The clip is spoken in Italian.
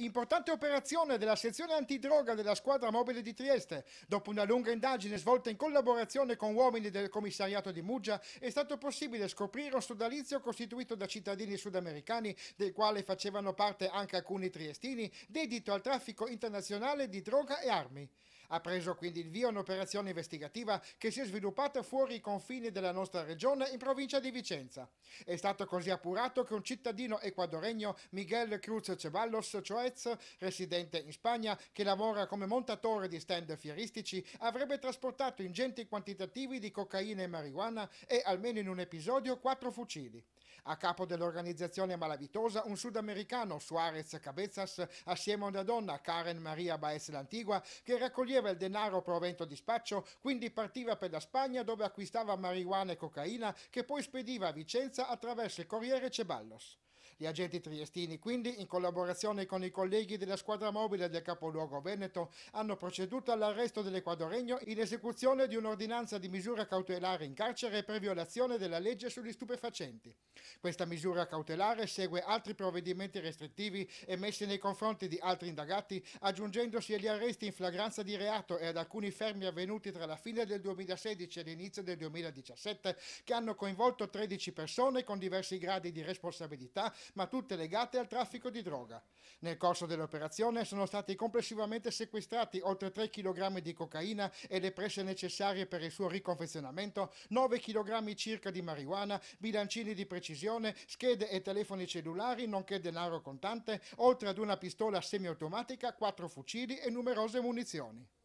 Importante operazione della sezione antidroga della squadra mobile di Trieste. Dopo una lunga indagine svolta in collaborazione con uomini del commissariato di Muggia, è stato possibile scoprire un sodalizio costituito da cittadini sudamericani, del quale facevano parte anche alcuni triestini, dedito al traffico internazionale di droga e armi. Ha preso quindi il via un'operazione investigativa che si è sviluppata fuori i confini della nostra regione in provincia di Vicenza. È stato così appurato che un cittadino equadoregno, Miguel Cruz Ceballos Choez, cioè residente in Spagna, che lavora come montatore di stand fieristici, avrebbe trasportato ingenti quantitativi di cocaina e marijuana e, almeno in un episodio, quattro fucili. A capo dell'organizzazione malavitosa un sudamericano, Suarez Cabezas, assieme a una donna, Karen Maria Baez Lantigua, che raccoglieva raccoglieva il denaro provento dispaccio, quindi partiva per la Spagna dove acquistava marijuana e cocaina che poi spediva a Vicenza attraverso il Corriere Ceballos gli agenti triestini, quindi, in collaborazione con i colleghi della squadra mobile del capoluogo Veneto, hanno proceduto all'arresto dell'Equadoregno in esecuzione di un'ordinanza di misura cautelare in carcere per violazione della legge sugli stupefacenti. Questa misura cautelare segue altri provvedimenti restrittivi emessi nei confronti di altri indagati, aggiungendosi agli arresti in flagranza di reato e ad alcuni fermi avvenuti tra la fine del 2016 e l'inizio del 2017 che hanno coinvolto 13 persone con diversi gradi di responsabilità ma tutte legate al traffico di droga. Nel corso dell'operazione sono stati complessivamente sequestrati oltre 3 kg di cocaina e le prese necessarie per il suo riconfezionamento, 9 kg circa di marijuana, bilancini di precisione, schede e telefoni cellulari, nonché denaro contante, oltre ad una pistola semiautomatica, 4 fucili e numerose munizioni.